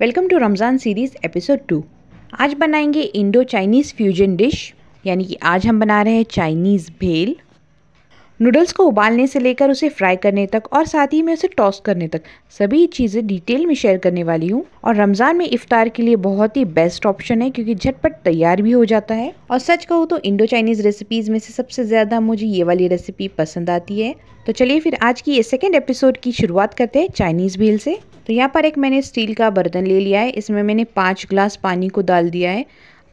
welcome to Ramzan series episode two आज बनाएंगे Indo Chinese fusion dish यानी कि आज हम बना रहे हैं चाइनीज़ भेल नूडल्स को उबालने से लेकर उसे फ्राई करने तक और साथ ही मैं उसे टॉस करने तक सभी चीज़ें डिटेल में शेयर करने वाली हूँ और रमज़ान में इफ़ार के लिए बहुत ही बेस्ट ऑप्शन है क्योंकि झटपट तैयार भी हो जाता है और सच कहूँ तो इंडो चाइनीज़ रेसिपीज़ में से सबसे ज़्यादा मुझे ये वाली रेसिपी पसंद आती है तो चलिए फिर आज की ये सेकेंड एपिसोड की शुरुआत करते हैं चाइनीज़ भील से तो यहाँ पर एक मैंने स्टील का बर्तन ले लिया है इसमें मैंने पाँच ग्लास पानी को डाल दिया है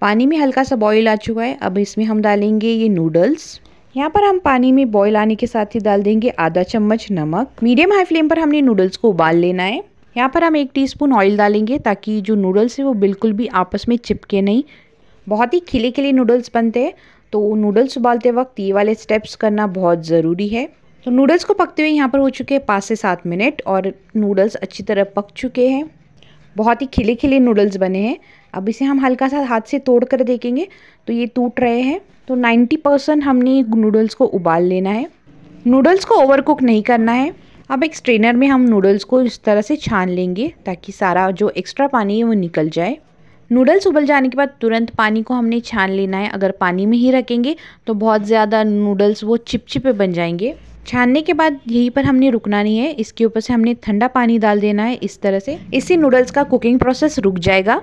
पानी में हल्का सा बॉईल आ चुका है अब इसमें हम डालेंगे ये नूडल्स यहाँ पर हम पानी में बॉईल आने के साथ ही डाल देंगे आधा चम्मच नमक मीडियम हाई फ्लेम पर हमने नूडल्स को उबाल लेना है यहाँ पर हम एक टीस्पून ऑयल डालेंगे ताकि जो नूडल्स है वो बिल्कुल भी आपस में चिपके नहीं बहुत ही खिले खिले नूडल्स बनते हैं तो नूडल्स उबालते वक्त ये वाले स्टेप्स करना बहुत ज़रूरी है तो नूडल्स को पकते हुए यहाँ पर हो चुके हैं पाँच से सात मिनट और नूडल्स अच्छी तरह पक चुके हैं बहुत ही खिले खिले नूडल्स बने हैं अब इसे हम हल्का सा हाथ से तोड़ कर देखेंगे तो ये टूट रहे हैं तो 90 परसेंट हमने नूडल्स को उबाल लेना है नूडल्स को ओवरकुक नहीं करना है अब एक स्ट्रेनर में हम नूडल्स को इस तरह से छान लेंगे ताकि सारा जो एक्स्ट्रा पानी है वो निकल जाए नूडल्स उबल जाने के बाद तुरंत पानी को हमने छान लेना है अगर पानी में ही रखेंगे तो बहुत ज़्यादा नूडल्स वो चिपचिपे बन जाएंगे छानने के बाद यहीं पर हमने रुकना नहीं है इसके ऊपर से हमने ठंडा पानी डाल देना है इस तरह से इससे नूडल्स का कुकिंग प्रोसेस रुक जाएगा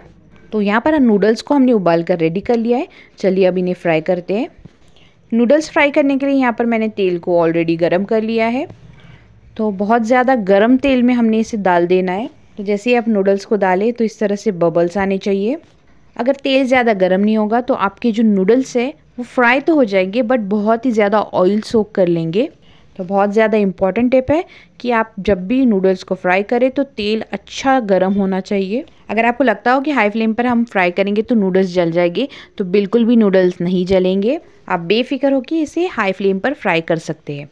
तो यहाँ पर नूडल्स को हमने उबाल कर रेडी कर लिया है चलिए अब इन्हें फ्राई करते हैं नूडल्स फ्राई करने के लिए यहाँ पर मैंने तेल को ऑलरेडी गर्म कर लिया है तो बहुत ज़्यादा गर्म तेल में हमने इसे डाल देना है तो जैसे ही आप नूडल्स को डालें तो इस तरह से बबल्स आने चाहिए अगर तेल ज़्यादा गर्म नहीं होगा तो आपके जो नूडल्स है वो फ्राई तो हो जाएंगे बट बहुत ही ज़्यादा ऑयल सोक कर लेंगे तो बहुत ज़्यादा इम्पॉर्टेंट टिप है कि आप जब भी नूडल्स को फ्राई करें तो तेल अच्छा गर्म होना चाहिए अगर आपको लगता हो कि हाई फ्लेम पर हम फ्राई करेंगे तो नूडल्स जल जाएंगे तो बिल्कुल भी नूडल्स नहीं जलेंगे आप बेफिक्र हो कि इसे हाई फ्लेम पर फ्राई कर सकते हैं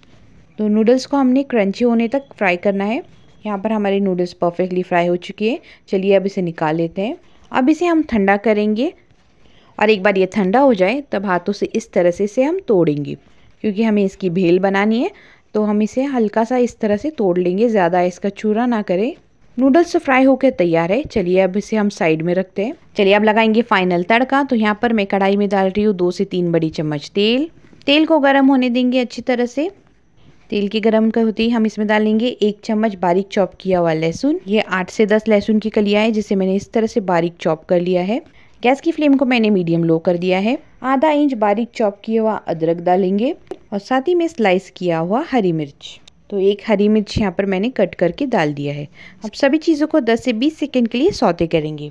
तो नूडल्स को हमने क्रंची होने तक फ्राई करना है यहाँ पर हमारे नूडल्स परफेक्टली फ्राई हो चुकी है चलिए अब इसे निकाल लेते हैं अब इसे हम ठंडा करेंगे और एक बार ये ठंडा हो जाए तब हाथों से इस तरह से इसे हम तोड़ेंगे क्योंकि हमें इसकी भेल बनानी है तो हम इसे हल्का सा इस तरह से तोड़ लेंगे ज़्यादा इसका चूरा ना करें नूडल्स तो फ्राई होकर तैयार है चलिए अब इसे हम साइड में रखते हैं चलिए अब लगाएंगे फाइनल तड़का तो यहाँ पर मैं कढ़ाई में डाल रही हूँ दो से तीन बड़ी चम्मच तेल तेल को गर्म होने देंगे अच्छी तरह से तेल के गरम होती हम इसमें डालेंगे एक चम्मच बारीक चॉप किया हुआ लहसुन ये आठ से दस लहसुन की कलिया है जिसे मैंने इस तरह से बारीक चॉप कर लिया है गैस की फ्लेम को मैंने मीडियम लो कर दिया है आधा इंच बारीक चॉप किया हुआ अदरक डालेंगे और साथ ही में स्लाइस किया हुआ हरी मिर्च तो एक हरी मिर्च यहाँ पर मैंने कट करके डाल दिया है अब सभी चीज़ों को 10 से 20 सेकेंड के लिए सौते करेंगे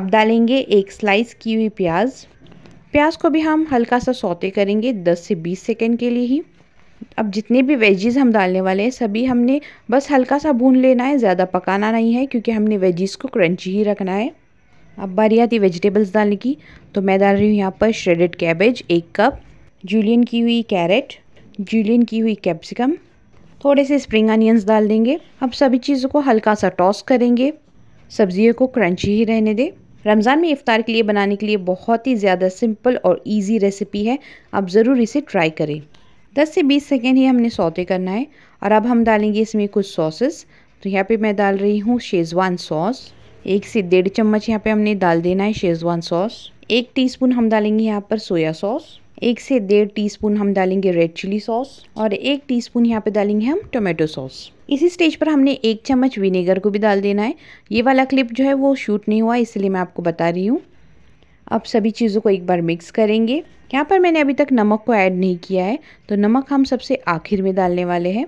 अब डालेंगे एक स्लाइस की हुई प्याज प्याज को भी हम हल्का सा सौते करेंगे 10 से 20 सेकेंड के लिए ही अब जितने भी वेजीज़ हम डालने वाले हैं सभी हमने बस हल्का सा भून लेना है ज़्यादा पकाना नहीं है क्योंकि हमने वेजीज़ को क्रंची ही रखना है अब बारी आती वेजिटेबल्स डालने की तो मैं डाल रही हूँ यहाँ पर श्रेडेड कैबेज एक कप जूलियन की हुई कैरेट जूलियन की हुई कैप्सिकम थोड़े से स्प्रिंग अनियंस डाल देंगे अब सभी चीज़ों को हल्का सा टॉस करेंगे सब्जियों को क्रंची ही रहने दें रमज़ान में इफ़ार के लिए बनाने के लिए बहुत ही ज़्यादा सिंपल और इजी रेसिपी है आप ज़रूर इसे ट्राई करें 10 से 20 सेकेंड ही हमने सौते करना है और अब हम डालेंगे इसमें कुछ सॉसेस तो यहाँ पे मैं डाल रही हूँ शेज़वान सॉस एक से डेढ़ चम्मच यहाँ पे हमने डाल देना है शेजवान सॉस एक टीस्पून हम डालेंगे यहाँ पर सोया सॉस एक से डेढ़ टीस्पून हम डालेंगे रेड चिली सॉस और एक टीस्पून यहाँ पे डालेंगे हम टोमेटो सॉस इसी स्टेज पर हमने एक चम्मच विनेगर को भी डाल देना है ये वाला क्लिप जो है वो शूट नहीं हुआ इसलिए मैं आपको बता रही हूँ अब सभी चीज़ों को एक बार मिक्स करेंगे यहाँ पर मैंने अभी तक नमक को ऐड नहीं किया है तो नमक हम सबसे आखिर में डालने वाले हैं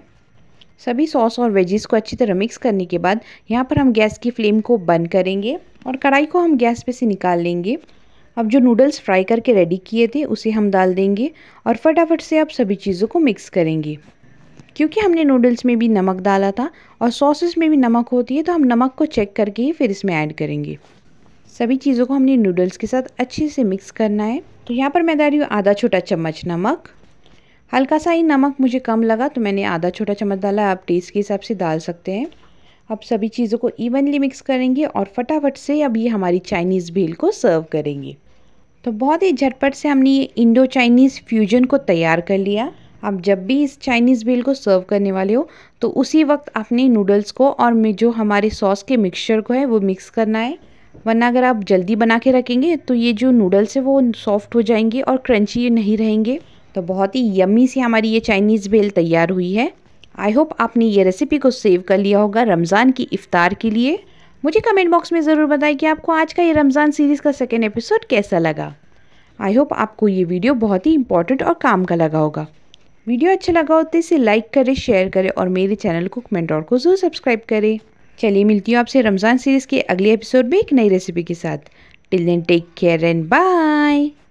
सभी सॉस और वेजीज़ को अच्छी तरह मिक्स करने के बाद यहाँ पर हम गैस की फ्लेम को बंद करेंगे और कढ़ाई को हम गैस पे से निकाल लेंगे अब जो नूडल्स फ्राई करके रेडी किए थे उसे हम डाल देंगे और फटाफट से अब सभी चीज़ों को मिक्स करेंगे क्योंकि हमने नूडल्स में भी नमक डाला था और सॉसेस में भी नमक होती है तो हम नमक को चेक करके ही फिर इसमें ऐड करेंगे सभी चीज़ों को हमने नूडल्स के साथ अच्छे से मिक्स करना है तो यहाँ पर मैं डाल रही हूँ आधा छोटा चम्मच नमक हल्का सा ही नमक मुझे कम लगा तो मैंने आधा छोटा चम्मच डाला आप टेस्ट के हिसाब से डाल सकते हैं अब सभी चीज़ों को इवनली मिक्स करेंगे और फटाफट से अब ये हमारी चाइनीज़ भील को सर्व करेंगे तो बहुत ही झटपट से हमने ये इंडो चाइनीज़ फ्यूजन को तैयार कर लिया आप जब भी इस चाइनीज़ भील को सर्व करने वाले हो तो उसी वक्त आपने नूडल्स को और जो हमारे सॉस के मिक्सचर को है वो मिक्स करना है वरना अगर आप जल्दी बना के रखेंगे तो ये जो नूडल्स है वो सॉफ्ट हो जाएंगे और क्रंची नहीं रहेंगे तो बहुत ही यम्मी सी हमारी ये चाइनीज़ भेल तैयार हुई है आई होप आपने ये रेसिपी को सेव कर लिया होगा रमज़ान की इफ़ार के लिए मुझे कमेंट बॉक्स में ज़रूर बताएं कि आपको आज का ये रमज़ान सीरीज़ का सेकेंड एपिसोड कैसा लगा आई होप आपको ये वीडियो बहुत ही इंपॉर्टेंट और काम का लगा होगा वीडियो अच्छा लगा हो तो इसे लाइक करें शेयर करें और मेरे चैनल को कमेंट और को जरूर सब्सक्राइब करें चलिए मिलती हूँ आपसे रमज़ान सीरीज़ के अगले एपिसोड में एक नई रेसिपी के साथ till then take care and bye